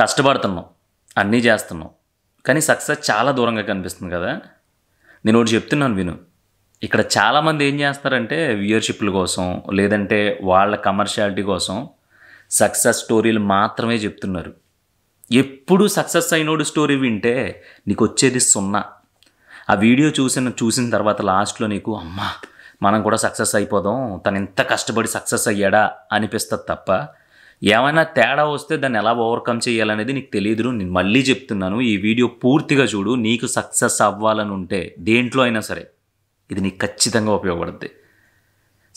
కష్టపడుతున్నాం అన్నీ చేస్తున్నాం కానీ సక్సెస్ చాలా దూరంగా కనిపిస్తుంది కదా నేను ఒకటి చెప్తున్నాను విను ఇక్కడ చాలామంది ఏం చేస్తారంటే వ్యూయర్షిప్ల కోసం లేదంటే వాళ్ళ కమర్షియాలిటీ కోసం సక్సెస్ స్టోరీలు మాత్రమే చెప్తున్నారు ఎప్పుడు సక్సెస్ అయినోడు స్టోరీ వింటే నీకు వచ్చేది సున్నా ఆ వీడియో చూసిన చూసిన తర్వాత లాస్ట్లో నీకు అమ్మా మనం కూడా సక్సెస్ అయిపోదాం తను ఎంత కష్టపడి సక్సెస్ అయ్యాడా అనిపిస్తుంది తప్ప ఏమైనా తేడా వస్తే దాన్ని ఎలా ఓవర్కమ్ చేయాలనేది నీకు తెలియదు నేను మళ్ళీ చెప్తున్నాను ఈ వీడియో పూర్తిగా చూడు నీకు సక్సెస్ అవ్వాలని ఉంటే దేంట్లో అయినా సరే ఇది నీకు ఖచ్చితంగా ఉపయోగపడుద్ది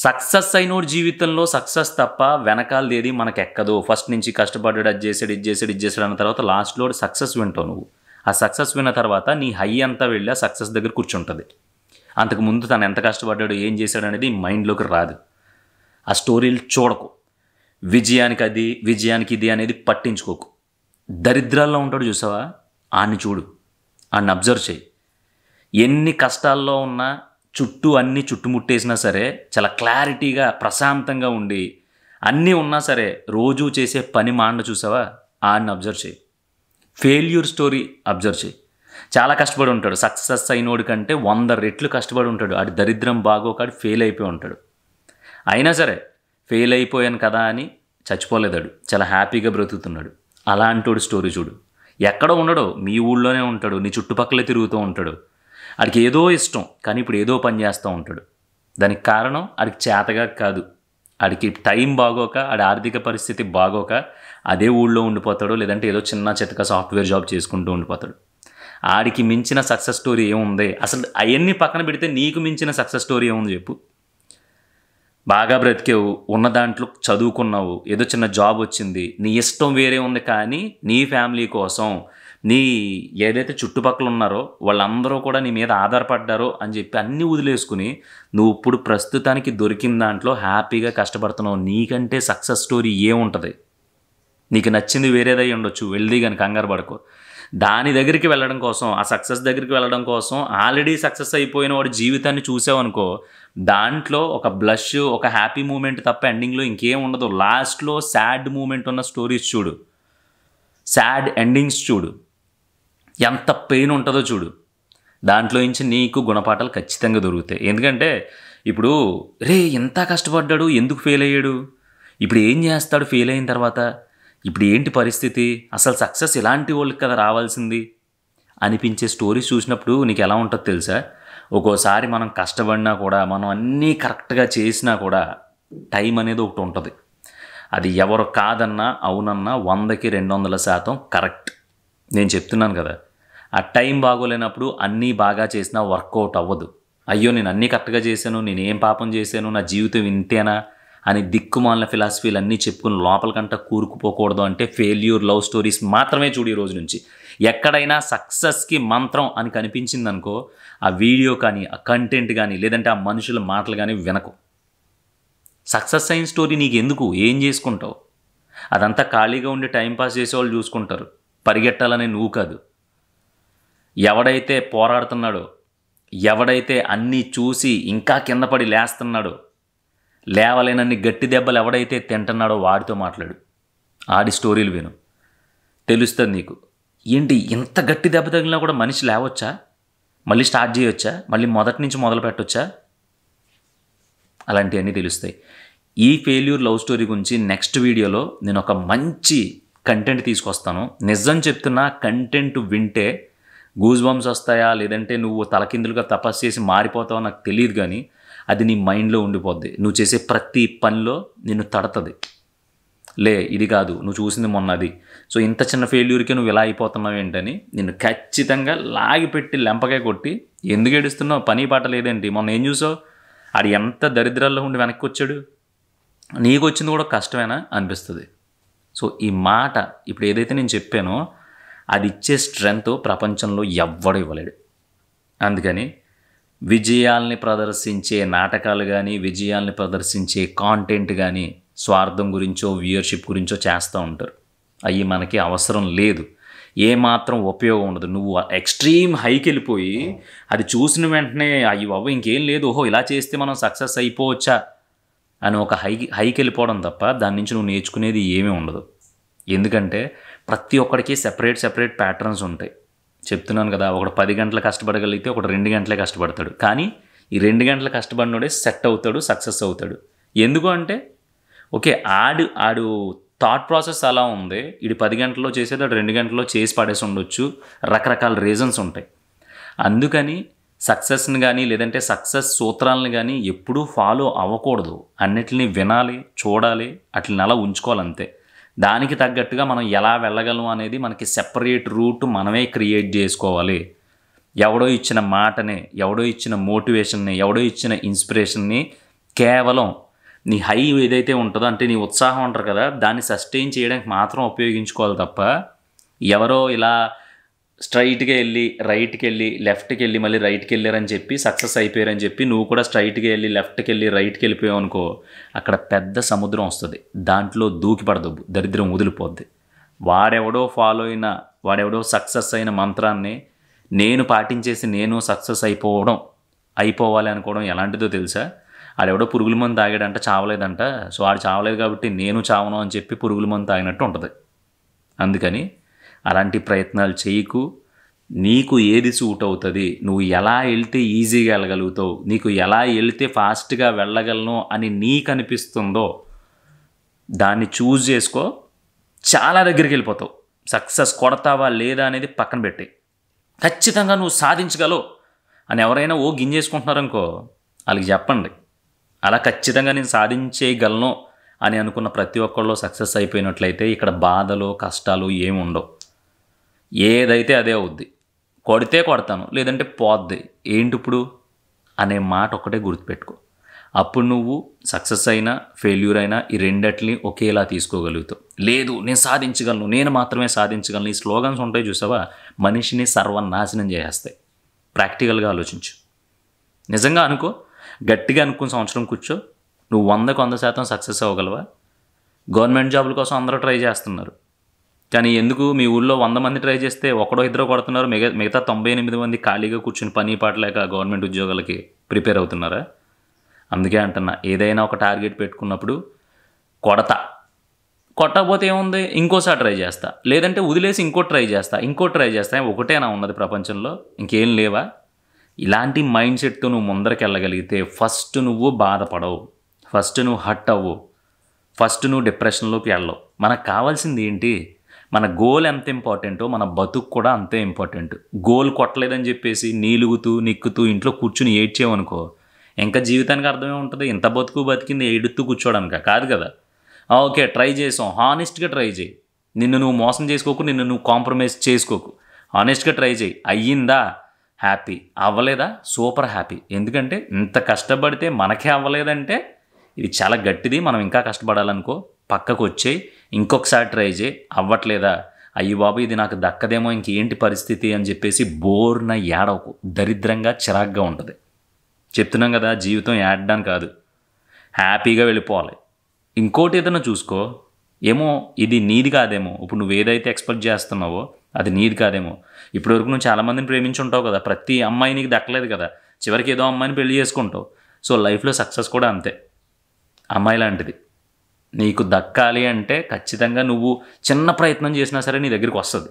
సక్సెస్ అయినోడు జీవితంలో సక్సెస్ తప్ప వెనకాల ఏది మనకు ఎక్కదు ఫస్ట్ నుంచి కష్టపడ్డాడు అది చేసాడు ఇది చేసాడు ఇది చేసాడు అన్న తర్వాత లాస్ట్లో సక్సెస్ వింటావు నువ్వు ఆ సక్సెస్ విన్న తర్వాత నీ హై అంతా వెళ్ళి సక్సెస్ దగ్గర కూర్చుంటుంది అంతకు ముందు తను ఎంత కష్టపడ్డాడు ఏం చేశాడు అనేది మైండ్లోకి రాదు ఆ స్టోరీలు చూడకు విజయానికి అది విజయానికి ఇది అనేది పట్టించుకోకు దరిద్రాల్లో ఉంటాడు చూసావా ఆన్ని చూడు ఆడిని అబ్జర్వ్ చేయి ఎన్ని కష్టాల్లో ఉన్నా చుట్టూ అన్ని చుట్టుముట్టేసినా సరే చాలా క్లారిటీగా ప్రశాంతంగా ఉండి అన్నీ ఉన్నా సరే రోజూ చేసే పని మాండ చూసావా ఆడిని అబ్జర్వ్ చేయి ఫెయిల్యూర్ స్టోరీ అబ్జర్వ్ చేయి చాలా కష్టపడి ఉంటాడు సక్సెస్ అయినోడి కంటే వంద రెట్లు కష్టపడి ఉంటాడు ఆడి దరిద్రం బాగోకాడు ఫెయిల్ అయిపోయి ఉంటాడు అయినా సరే ఫెయిల్ అయిపోయాను కదా అని చచ్చిపోలేదాడు చాలా హ్యాపీగా బ్రతుకుతున్నాడు అలాంటోడు స్టోరీ చూడు ఎక్కడ ఉండడో మీ ఊళ్ళోనే ఉంటాడు నీ చుట్టుపక్కల తిరుగుతూ ఉంటాడు ఆడికి ఏదో ఇష్టం కానీ ఇప్పుడు ఏదో పని చేస్తూ ఉంటాడు దానికి కారణం ఆడికి చేతగా కాదు అడికి టైం బాగోక ఆడి ఆర్థిక పరిస్థితి బాగోక అదే ఊళ్ళో ఉండిపోతాడు లేదంటే ఏదో చిన్న చెత్తక సాఫ్ట్వేర్ జాబ్ చేసుకుంటూ ఉండిపోతాడు ఆడికి మించిన సక్సెస్ స్టోరీ ఏముంది అసలు అవన్నీ పక్కన పెడితే నీకు మించిన సక్సెస్ స్టోరీ ఏముంది చెప్పు బాగా బ్రతికేవు ఉన్న దాంట్లో చదువుకున్నావు ఏదో చిన్న జాబ్ వచ్చింది నీ ఇష్టం వేరే ఉంది కానీ నీ ఫ్యామిలీ కోసం నీ ఏదైతే చుట్టుపక్కల ఉన్నారో వాళ్ళందరూ కూడా నీ మీద ఆధారపడ్డారో అని చెప్పి అన్నీ వదిలేసుకుని నువ్వు ఇప్పుడు ప్రస్తుతానికి దొరికిన దాంట్లో హ్యాపీగా కష్టపడుతున్నావు నీకంటే సక్సెస్ స్టోరీ ఏ ఉంటుంది నీకు నచ్చింది వేరేదై ఉండొచ్చు వెళ్ళి కానీ కంగారు పడుకో దాని దగ్గరికి వెళ్ళడం కోసం ఆ సక్సెస్ దగ్గరికి వెళ్ళడం కోసం ఆల్రెడీ సక్సెస్ అయిపోయిన వాడి జీవితాన్ని చూసావనుకో దాంట్లో ఒక బ్లష్ ఒక హ్యాపీ మూమెంట్ తప్ప ఎండింగ్లో ఇంకేం ఉండదు లాస్ట్లో సాడ్ మూమెంట్ ఉన్న స్టోరీస్ చూడు సాడ్ ఎండింగ్స్ చూడు ఎంత పెయిన్ ఉంటుందో చూడు దాంట్లో నుంచి నీకు గుణపాఠాలు ఖచ్చితంగా దొరుకుతాయి ఎందుకంటే ఇప్పుడు రే ఎంత కష్టపడ్డాడు ఎందుకు ఫెయిల్ అయ్యాడు ఇప్పుడు ఏం చేస్తాడు ఫెయిల్ అయిన తర్వాత ఇప్పుడు ఏంటి పరిస్థితి అసలు సక్సెస్ ఇలాంటి వాళ్ళకి కదా రావాల్సింది అనిపించే స్టోరీస్ చూసినప్పుడు నీకు ఎలా ఉంటుందో తెలుసా ఒక్కోసారి మనం కష్టపడినా కూడా మనం అన్నీ కరెక్ట్గా చేసినా కూడా టైం అనేది ఒకటి ఉంటుంది అది ఎవరు కాదన్నా అవునన్నా వందకి రెండు వందల శాతం కరెక్ట్ నేను చెప్తున్నాను కదా ఆ టైం బాగోలేనప్పుడు అన్నీ బాగా చేసినా వర్కౌట్ అవ్వదు అయ్యో నేను అన్నీ కరెక్ట్గా చేశాను నేనేం పాపం చేశాను నా జీవితం ఇంతేనా అని దిక్కుమాలిన ఫిలాసఫీలు అన్నీ చెప్పుకుని లోపలికంట కూరుకుపోకూడదు అంటే ఫెయిల్యూర్ లవ్ స్టోరీస్ మాత్రమే చూడు ఈ రోజు నుంచి ఎక్కడైనా సక్సెస్కి మంత్రం అని కనిపించిందనుకో ఆ వీడియో కానీ ఆ కంటెంట్ కానీ లేదంటే ఆ మనుషుల మాటలు కానీ వినకు సక్సెస్ అయిన స్టోరీ నీకు ఎందుకు ఏం చేసుకుంటావు అదంతా ఖాళీగా ఉండి టైంపాస్ చేసేవాళ్ళు చూసుకుంటారు పరిగెట్టాలనే నువ్వు కాదు ఎవడైతే పోరాడుతున్నాడో ఎవడైతే అన్నీ చూసి ఇంకా కింద పడి లేస్తున్నాడో లేవలేనన్ని గట్టి దెబ్బలు ఎవడైతే తింటున్నాడో వాడితో మాట్లాడు ఆడి స్టోరీలు విను తెలుస్తుంది నీకు ఏంటి ఇంత గట్టి దెబ్బ తగిలినా కూడా మనిషి లేవచ్చా మళ్ళీ స్టార్ట్ చేయొచ్చా మళ్ళీ మొదటి నుంచి మొదలు పెట్టొచ్చా అలాంటివన్నీ తెలుస్తాయి ఈ ఫెయిల్యూర్ లవ్ స్టోరీ గురించి నెక్స్ట్ వీడియోలో నేను ఒక మంచి కంటెంట్ తీసుకొస్తాను నిజం చెప్తున్నా కంటెంట్ వింటే గూజ్ బంప్స్ వస్తాయా లేదంటే నువ్వు తలకిందులుగా తపస్సు చేసి మారిపోతావో నాకు తెలియదు కానీ అది నీ మైండ్లో ఉండిపోద్ది నువ్వు చేసే ప్రతి పనిలో నిన్ను తడతది లే ఇది కాదు నువ్వు చూసింది మొన్నది సో ఇంత చిన్న ఫెయిల్యూర్కి నువ్వు ఇలా అయిపోతున్నావు ఏంటని నిన్ను ఖచ్చితంగా లాగిపెట్టి లెంపకాయ కొట్టి ఎందుకు ఏడుస్తున్నావు పని పాట లేదేంటి మొన్న ఏం చూసావు ఆడు ఎంత దరిద్రాల్లో ఉండి వెనక్కి వచ్చాడు నీకు వచ్చింది కూడా కష్టమేనా అనిపిస్తుంది సో ఈ మాట ఇప్పుడు ఏదైతే నేను చెప్పానో అది ఇచ్చే స్ట్రెంగ్త్ ప్రపంచంలో ఎవ్వడు ఇవ్వలేడు అందుకని విజయాల్ని ప్రదర్శించే నాటకాలు కానీ విజయాల్ని ప్రదర్శించే కాంటెంట్ కానీ స్వార్థం గురించో వ్యూయర్షిప్ గురించో చేస్తూ ఉంటారు అవి మనకి అవసరం లేదు ఏమాత్రం ఉపయోగం ఉండదు నువ్వు ఎక్స్ట్రీమ్ హైకి వెళ్ళిపోయి అది చూసిన వెంటనే అవి అవ్వ ఇంకేం లేదు ఓహో ఇలా చేస్తే మనం సక్సెస్ అయిపోవచ్చా అని ఒక హై హైకి వెళ్ళిపోవడం తప్ప దాని నుంచి నువ్వు నేర్చుకునేది ఏమీ ఉండదు ఎందుకంటే ప్రతి ఒక్కడికి సెపరేట్ సెపరేట్ ప్యాటర్న్స్ ఉంటాయి చెప్తున్నాను కదా ఒకడు పది గంటలు కష్టపడగలిగితే ఒకడు రెండు గంటలే కష్టపడతాడు కానీ ఈ రెండు గంటల కష్టపడినోడే సెట్ అవుతాడు సక్సెస్ అవుతాడు ఎందుకు అంటే ఓకే ఆడు ఆడు థాట్ ప్రాసెస్ అలా ఉంది ఇది పది గంటల్లో చేసేది అటు రెండు గంటల్లో చేసి పడేసి ఉండొచ్చు రకరకాల రీజన్స్ ఉంటాయి అందుకని సక్సెస్ని కానీ లేదంటే సక్సెస్ సూత్రాలను కానీ ఎప్పుడూ ఫాలో అవ్వకూడదు అన్నిటిని వినాలి చూడాలి అట్లని అలా ఉంచుకోవాలంతే దానికి తగ్గట్టుగా మనం ఎలా వెళ్ళగలం అనేది మనకి సెపరేట్ రూట్ మనమే క్రియేట్ చేసుకోవాలి ఎవడో ఇచ్చిన మాటని ఎవడో ఇచ్చిన మోటివేషన్ని ఎవడో ఇచ్చిన ఇన్స్పిరేషన్ని కేవలం నీ హై ఏదైతే ఉంటుందో అంటే నీ ఉత్సాహం అంటారు కదా దాన్ని సస్టైన్ చేయడానికి మాత్రం ఉపయోగించుకోవాలి తప్ప ఎవరో ఇలా స్ట్రైట్గా వెళ్ళి రైట్కి వెళ్ళి లెఫ్ట్కి వెళ్ళి మళ్ళీ రైట్కి వెళ్ళారని చెప్పి సక్సెస్ అయిపోయారని చెప్పి నువ్వు కూడా స్ట్రైట్కి వెళ్ళి లెఫ్ట్కి వెళ్ళి రైట్కి వెళ్ళిపోయావు అనుకో అక్కడ పెద్ద సముద్రం వస్తుంది దాంట్లో దూకి దరిద్రం వదిలిపోద్ది వాడెవడో ఫాలో అయిన వాడెవడో సక్సెస్ అయిన మంత్రాన్ని నేను పాటించేసి నేను సక్సెస్ అయిపోవడం అయిపోవాలి అనుకోవడం ఎలాంటిదో తెలుసా ఆడెవడో పురుగుల మందు తాగాడంట చావలేదంట సో వాడు చావలేదు కాబట్టి నేను చావను అని చెప్పి పురుగుల మందు తాగినట్టు ఉంటుంది అందుకని అలాంటి ప్రయత్నాలు చేయకు నీకు ఏది సూట్ అవుతుంది నువ్వు ఎలా వెళ్తే ఈజీగా వెళ్ళగలుగుతావు నీకు ఎలా వెళ్తే ఫాస్ట్గా వెళ్ళగలను అని నీకు అనిపిస్తుందో దాన్ని చూజ్ చేసుకో చాలా దగ్గరికి వెళ్ళిపోతావు సక్సెస్ కొడతావా లేదా అనేది పక్కన పెట్టి ఖచ్చితంగా నువ్వు సాధించగలవు అని ఎవరైనా ఓ గింజేసుకుంటున్నారనుకో వాళ్ళకి చెప్పండి అలా ఖచ్చితంగా నేను సాధించేయగలను అని అనుకున్న ప్రతి ఒక్కళ్ళు సక్సెస్ అయిపోయినట్లయితే ఇక్కడ బాధలు కష్టాలు ఏమి ఉండవు ఏదైతే అదే అవుద్ది కొడితే కొడతాను లేదంటే పోద్ది ఏంటి ఇప్పుడు అనే మాట ఒక్కటే గుర్తుపెట్టుకో అప్పుడు నువ్వు సక్సెస్ అయినా ఫెయిల్యూర్ అయినా ఈ రెండట్ని ఒకేలా తీసుకోగలుగుతావు లేదు నేను సాధించగలను నేను మాత్రమే సాధించగలను ఈ స్లోగన్స్ ఉంటాయి చూసావా మనిషిని సర్వనాశనం చేసేస్తాయి ప్రాక్టికల్గా ఆలోచించు నిజంగా అనుకో గట్టిగా అనుకున్న సంవత్సరం కూర్చో నువ్వు వందకు వంద శాతం సక్సెస్ అవ్వగలవా గవర్నమెంట్ జాబుల కోసం అందరూ ట్రై చేస్తున్నారు కానీ ఎందుకు మీ ఊళ్ళో వంద మంది ట్రై చేస్తే ఒకడో ఇద్దరు కొడుతున్నారు మిగతా మిగతా తొంభై ఎనిమిది మంది ఖాళీగా కూర్చుని పని పాటలేక గవర్నమెంట్ ఉద్యోగాలకి ప్రిపేర్ అవుతున్నారా అందుకే అంటున్నా ఏదైనా ఒక టార్గెట్ పెట్టుకున్నప్పుడు కొడత కొట్టకపోతే ఏముంది ఇంకోసారి ట్రై చేస్తా లేదంటే వదిలేసి ఇంకో ట్రై చేస్తా ఇంకో ట్రై చేస్తా ఒకటేనా ఉన్నది ప్రపంచంలో ఇంకేం లేవా ఇలాంటి మైండ్ సెట్తో నువ్వు ముందరకెళ్ళగలిగితే ఫస్ట్ నువ్వు బాధపడవు ఫస్ట్ నువ్వు హట్ అవ్వు ఫస్ట్ నువ్వు డిప్రెషన్లోకి వెళ్ళవు మనకు కావాల్సింది ఏంటి మన గోల్ ఎంత ఇంపార్టెంటో మన బతుకు కూడా అంతే ఇంపార్టెంట్ గోల్ కొట్టలేదని చెప్పేసి నీలుగుతూ నిక్కుతూ ఇంట్లో కూర్చుని ఏడ్చేవనుకో ఇంకా జీవితానికి అర్థమే ఉంటుంది ఇంత బతుకు బతికింది ఏడుతూ కూర్చోడానిక కాదు కదా ఓకే ట్రై చేసాం హానెస్ట్గా ట్రై చేయి నిన్ను నువ్వు మోసం చేసుకోకు నిన్ను నువ్వు కాంప్రమైజ్ చేసుకోకు హానెస్ట్గా ట్రై చేయి అయ్యిందా హ్యాపీ అవ్వలేదా సూపర్ హ్యాపీ ఎందుకంటే ఇంత కష్టపడితే మనకే అవ్వలేదంటే ఇది చాలా గట్టిది మనం ఇంకా కష్టపడాలనుకో పక్కకు వచ్చేయి ఇంకొకసారి ట్రై చేయి అవ్వట్లేదా అయ్యి బాబు ఇది నాకు దక్కదేమో ఇంకేంటి పరిస్థితి అని చెప్పేసి బోర్న ఏడవకు దరిద్రంగా చిరాగ్గా ఉంటుంది చెప్తున్నాం కదా జీవితం ఏడడం కాదు హ్యాపీగా వెళ్ళిపోవాలి ఇంకోటి ఏదైనా చూసుకో ఏమో ఇది నీది కాదేమో ఇప్పుడు నువ్వు ఏదైతే ఎక్స్పెక్ట్ చేస్తున్నావో అది నీది కాదేమో ఇప్పటి వరకు నువ్వు చాలామందిని ప్రేమించి ఉంటావు కదా ప్రతి అమ్మాయి నీకు దక్కలేదు కదా చివరికి ఏదో అమ్మాయిని పెళ్లి చేసుకుంటావు సో లైఫ్లో సక్సెస్ కూడా అంతే అమ్మాయి లాంటిది నీకు దక్కాలి అంటే ఖచ్చితంగా నువ్వు చిన్న ప్రయత్నం చేసినా సరే నీ దగ్గరికి వస్తుంది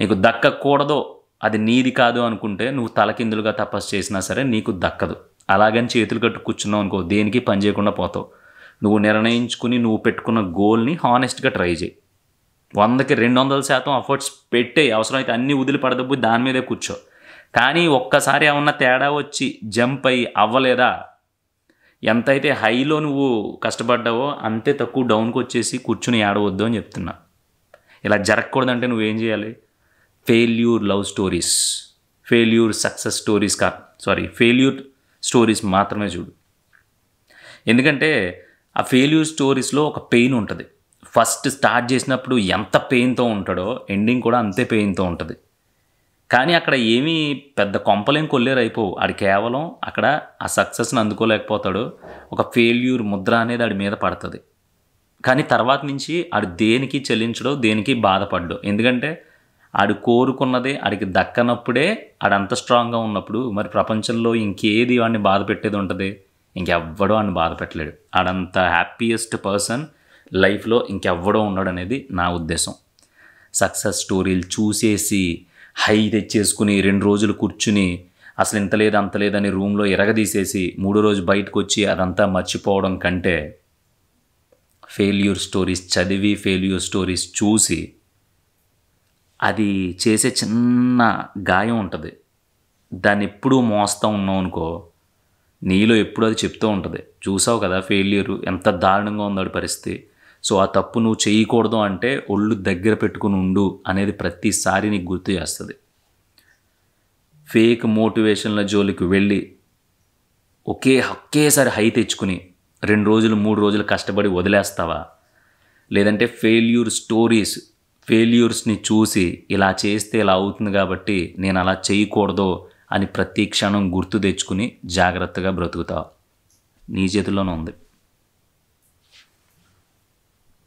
నీకు దక్కకూడదో అది నీది కాదు అనుకుంటే నువ్వు తలకిందులుగా తపస్సు చేసినా సరే నీకు దక్కదు అలాగని చేతులు కట్టు కూర్చున్నావు అనుకో దేనికి పని చేయకుండా పోతావు నువ్వు నిర్ణయించుకుని నువ్వు పెట్టుకున్న గోల్ని హానెస్ట్గా ట్రై చేయి వందకి రెండు వందల శాతం అఫర్ట్స్ పెట్టే అవసరమైతే అన్నీ వదిలి దాని మీదే కూర్చో కానీ ఒక్కసారి ఏమన్నా తేడా వచ్చి జంప్ అయ్యి అవ్వలేదా ఎంతైతే హైలో నువ్వు కష్టపడ్డావో అంతే తక్కువ డౌన్కి వచ్చేసి కూర్చుని ఏడవద్దు అని చెప్తున్నా ఇలా జరగకూడదంటే నువ్వేం చేయాలి failure love stories failure success stories కా సారీ ఫెయిల్యూర్ స్టోరీస్ మాత్రమే చూడు ఎందుకంటే ఆ ఫెయిల్యూర్ స్టోరీస్లో ఒక పెయిన్ ఉంటుంది ఫస్ట్ స్టార్ట్ చేసినప్పుడు ఎంత పెయిన్తో ఉంటాడో ఎండింగ్ కూడా అంతే పెయిన్తో ఉంటుంది కానీ అక్కడ ఏమీ పెద్ద కొంపలేం కొల్లేరు అయిపోవు ఆడు కేవలం అక్కడ ఆ సక్సెస్ని అందుకోలేకపోతాడు ఒక ఫెయిల్యూర్ ముద్ర అనేది ఆడి మీద పడుతుంది కానీ తర్వాత నుంచి ఆడు దేనికి చెల్లించడో దేనికి బాధపడ్డు ఎందుకంటే ఆడు కోరుకున్నదే ఆడికి దక్కనప్పుడే ఆడు అంత స్ట్రాంగ్గా ఉన్నప్పుడు మరి ప్రపంచంలో ఇంకేది వాడిని బాధ పెట్టేది ఉంటుంది ఇంకెవ్వడో వాడిని బాధ పెట్టలేడు ఆడంత హ్యాపీయెస్ట్ పర్సన్ లైఫ్లో ఇంకెవ్వడో ఉండడు అనేది నా ఉద్దేశం సక్సెస్ స్టోరీలు చూసేసి హై తెచ్చేసుకుని రెండు రోజులు కూర్చుని అసలు ఇంత లేదు అంత లేదని రూమ్లో ఎరగదీసేసి మూడో రోజు బయటకు వచ్చి అదంతా మర్చిపోవడం కంటే ఫెయిల్యూర్ స్టోరీస్ చదివి ఫెయిల్యూర్ స్టోరీస్ చూసి అది చేసే చిన్న గాయం ఉంటుంది దాన్ని ఎప్పుడూ మోస్తూ ఉన్నావు అనుకో నీలో ఎప్పుడు అది చెప్తూ ఉంటుంది చూసావు కదా ఫెయిల్యూరు ఎంత దారుణంగా ఉందో పరిస్థితి సో ఆ తప్పు నువ్వు చేయకూడదు అంటే ఒళ్ళు దగ్గర పెట్టుకుని ఉండు అనేది ప్రతిసారి నీకు గుర్తు చేస్తుంది ఫేక్ మోటివేషన్ల జోలికి వెళ్ళి ఒకే ఒకేసారి హై తెచ్చుకుని రెండు రోజులు మూడు రోజులు కష్టపడి వదిలేస్తావా లేదంటే ఫెయిల్యూర్ స్టోరీస్ ఫెయిల్యూర్స్ని చూసి ఇలా చేస్తే ఇలా అవుతుంది కాబట్టి నేను అలా చేయకూడదు అని ప్రతి క్షణం గుర్తు తెచ్చుకుని జాగ్రత్తగా బ్రతుకుతావు నీ చేతుల్లోనే ఉంది